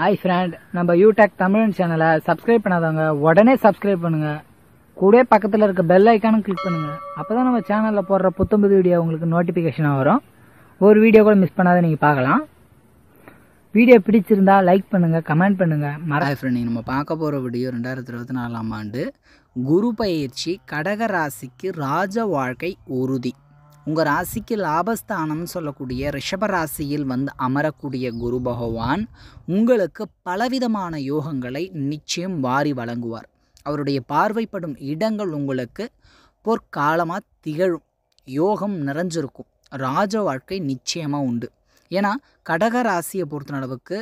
hi friend நம்ம யூடெக் தமிழ் சேனலை subscribe பண்ணாதவங்க உடனே சப்ஸ்கிரைப் பண்ணுங்க கூட பக்கத்தில் இருக்க பெல் ஐக்கானும் கிளிக் பண்ணுங்க அப்போ தான் நம்ம சேனலில் போடுற புத்தம்பது வீடியோ உங்களுக்கு நோட்டிஃபிகேஷனாக வரும் ஒரு வீடியோ கூட மிஸ் பண்ணாத நீங்கள் பார்க்கலாம் வீடியோ பிடிச்சிருந்தா லைக் பண்ணுங்கள் கமெண்ட் பண்ணுங்கள் மறாய் ஃப்ரெண்ட் நீங்கள் நம்ம பார்க்க போகிற வீடியோ ரெண்டாயிரத்தி இருபத்தி நாலாம் ஆண்டு குரு பயிற்சி கடக ராசிக்கு ராஜ வாழ்க்கை உறுதி உங்கள் ராசிக்கு லாபஸ்தானம்னு சொல்லக்கூடிய ரிஷபராசியில் வந்து அமரக்கூடிய குரு பகவான் உங்களுக்கு பலவிதமான யோகங்களை நிச்சயம் வாரி வழங்குவார் அவருடைய பார்வைப்படும் இடங்கள் உங்களுக்கு பொற்காலமாக திகழும் யோகம் நிறைஞ்சிருக்கும் ராஜ வாழ்க்கை நிச்சயமாக உண்டு ஏன்னா கடக ராசியை பொறுத்தளவுக்கு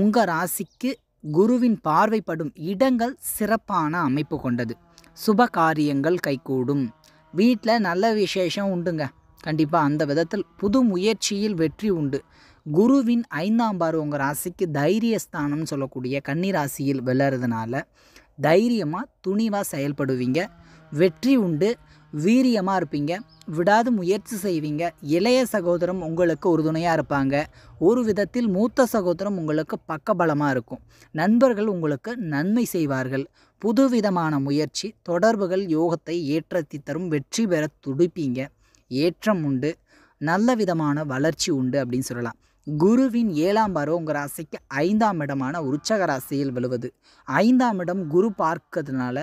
உங்கள் ராசிக்கு குருவின் பார்வைப்படும் இடங்கள் சிறப்பான அமைப்பு கொண்டது சுப காரியங்கள் கைகூடும் வீட்டில் நல்ல விசேஷம் உண்டுங்க கண்டிப்பாக அந்த விதத்தில் புது முயற்சியில் வெற்றி உண்டு குருவின் ஐந்தாம் பார் உங்கள் ராசிக்கு தைரியஸ்தானம்னு சொல்லக்கூடிய ராசியில் விளறதுனால தைரியமாக துணிவாக செயல்படுவீங்க வெற்றி உண்டு வீரியமாக இருப்பீங்க விடாது முயற்சி செய்வீங்க இளைய சகோதரம் உங்களுக்கு உறுதுணையாக இருப்பாங்க ஒரு விதத்தில் மூத்த சகோதரம் உங்களுக்கு பக்கபலமாக இருக்கும் நண்பர்கள் உங்களுக்கு நன்மை செய்வார்கள் புதுவிதமான முயற்சி தொடர்புகள் யோகத்தை ஏற்றத்தி தரும் வெற்றி பெற துடிப்பீங்க ஏற்றம் உண்டு நல்ல விதமான வளர்ச்சி உண்டு அப்படின்னு சொல்லலாம் குருவின் ஏழாம் பருவம் உங்கள் ராசிக்கு ஐந்தாம் இடமான உற்சக ராசியில் விழுவது ஐந்தாம் இடம் குரு பார்க்கறதுனால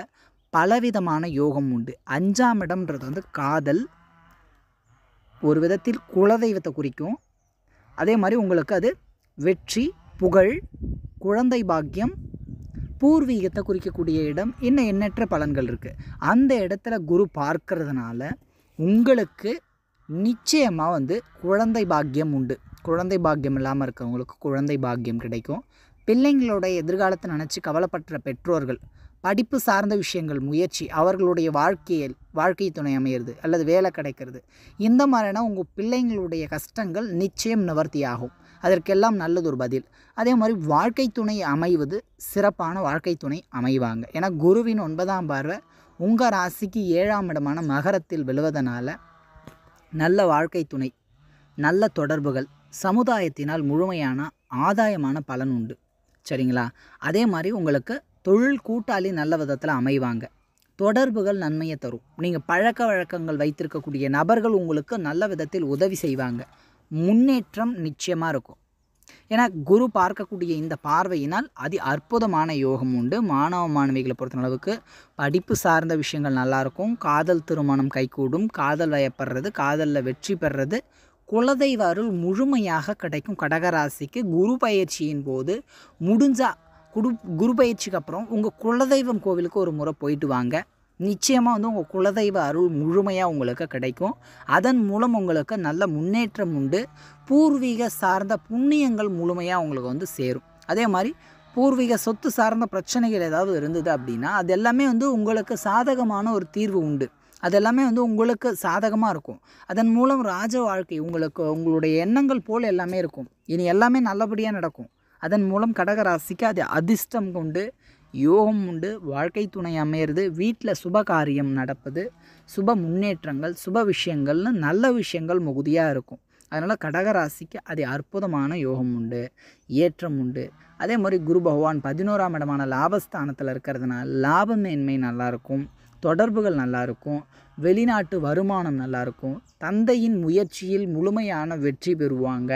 பலவிதமான யோகம் உண்டு அஞ்சாம் இடம்ன்றது வந்து காதல் ஒரு விதத்தில் குலதெய்வத்தை குறிக்கும் அதே மாதிரி உங்களுக்கு அது வெற்றி புகழ் குழந்தை பாக்கியம் பூர்வீகத்தை குறிக்கக்கூடிய இடம் இன்னும் எண்ணற்ற பலன்கள் இருக்குது அந்த இடத்துல குரு பார்க்கறதுனால உங்களுக்கு நிச்சயமாக வந்து குழந்தை பாக்கியம் உண்டு குழந்தை பாக்கியம் இல்லாமல் இருக்கிறவங்களுக்கு குழந்தை பாக்கியம் கிடைக்கும் பிள்ளைங்களோட எதிர்காலத்தை நினச்சி கவலைப்பட்ட பெற்றோர்கள் படிப்பு சார்ந்த விஷயங்கள் முயற்சி அவர்களுடைய வாழ்க்கையில் வாழ்க்கை துணை அமையிறது அல்லது வேலை கிடைக்கிறது இந்த மாதிரினா உங்கள் பிள்ளைங்களுடைய கஷ்டங்கள் நிச்சயம் நிவர்த்தி ஆகும் அதற்கெல்லாம் நல்லதொரு பதில் அதே மாதிரி வாழ்க்கை துணை அமைவது சிறப்பான வாழ்க்கை துணை அமைவாங்க ஏன்னா குருவின் ஒன்பதாம் பார்வை உங்கள் ராசிக்கு ஏழாம் இடமான மகரத்தில் விழுவதனால் நல்ல வாழ்க்கை துணை நல்ல தொடர்புகள் சமுதாயத்தினால் முழுமையான ஆதாயமான பலன் உண்டு சரிங்களா அதே மாதிரி உங்களுக்கு தொழில் கூட்டாளி நல்ல விதத்தில் அமைவாங்க தொடர்புகள் நன்மையை தரும் நீங்கள் பழக்க வழக்கங்கள் வைத்திருக்கக்கூடிய நபர்கள் உங்களுக்கு நல்ல விதத்தில் உதவி செய்வாங்க முன்னேற்றம் நிச்சயமாக இருக்கும் ஏன்னா குரு பார்க்கக்கூடிய இந்த பார்வையினால் அதி அற்புதமான யோகம் உண்டு மாணவ மாணவிகளை பொறுத்தளவுக்கு படிப்பு சார்ந்த விஷயங்கள் நல்லாயிருக்கும் காதல் திருமணம் கைகூடும் காதல் வயப்படுறது காதலில் வெற்றி பெறுறது குலதெய்வ அருள் முழுமையாக கிடைக்கும் கடகராசிக்கு குரு பயிற்சியின் போது முடிஞ்சா குடு குரு பயிற்சிக்கு அப்புறம் உங்கள் குலதெய்வம் கோவிலுக்கு ஒரு முறை போயிட்டு வாங்க நிச்சயமாக வந்து உங்கள் குலதெய்வ அருள் முழுமையாக உங்களுக்கு கிடைக்கும் அதன் மூலம் உங்களுக்கு நல்ல முன்னேற்றம் உண்டு பூர்வீக சார்ந்த புண்ணியங்கள் முழுமையாக உங்களுக்கு வந்து சேரும் அதே மாதிரி பூர்வீக சொத்து சார்ந்த பிரச்சனைகள் ஏதாவது இருந்தது அப்படின்னா அது எல்லாமே வந்து உங்களுக்கு சாதகமான ஒரு தீர்வு உண்டு அது எல்லாமே வந்து உங்களுக்கு சாதகமாக இருக்கும் அதன் மூலம் ராஜ வாழ்க்கை உங்களுக்கு உங்களுடைய எண்ணங்கள் போல் எல்லாமே இருக்கும் இனி எல்லாமே நல்லபடியாக நடக்கும் அதன் மூலம் கடகராசிக்கு அது அதிர்ஷ்டம் கொண்டு யோகம் உண்டு வாழ்க்கை துணை அமையிறது வீட்டில் சுப காரியம் நடப்பது சுப முன்னேற்றங்கள் சுப விஷயங்கள்னு நல்ல விஷயங்கள் மிகுதியாக இருக்கும் அதனால் கடகராசிக்கு அது அற்புதமான யோகம் உண்டு ஏற்றம் உண்டு அதே மாதிரி குரு பகவான் பதினோராம் இடமான லாபஸ்தானத்தில் இருக்கிறதுனால லாபமேன்மை நல்லாயிருக்கும் தொடர்புகள் நல்லாயிருக்கும் வெளிநாட்டு வருமானம் நல்லாயிருக்கும் தந்தையின் முயற்சியில் முழுமையான வெற்றி பெறுவாங்க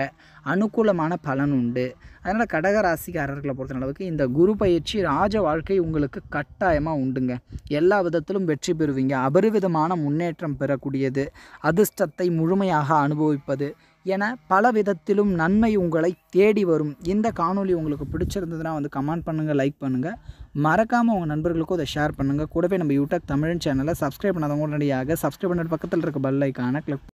அனுகூலமான பலன் உண்டு அதனால் கடகராசிக்காரர்களை பொறுத்த அளவுக்கு இந்த குரு பயிற்சி ராஜ வாழ்க்கை உங்களுக்கு கட்டாயமாக உண்டுங்க எல்லா விதத்திலும் வெற்றி பெறுவீங்க அபரிவிதமான முன்னேற்றம் பெறக்கூடியது அதிர்ஷ்டத்தை முழுமையாக அனுபவிப்பது என பல விதத்திலும் நன்மை உங்களை தேடி வரும் இந்த காணொலி உங்களுக்கு பிடிச்சிருந்ததுன்னா வந்து கமெண்ட் பண்ணுங்கள் லைக் பண்ணுங்கள் மறக்காமல் உங்கள் நண்பர்களுக்கும் அதை ஷேர் பண்ணுங்கள் கூடவே நம்ம யூடியூப் தமிழ் சேனலை சப்ஸ்கிரைப் பண்ணாதவங்க உடனடியாக சப்ஸ்கிரைப் பண்ணுற பக்கத்தில் இருக்க பெல் லைக்கான கிளிக்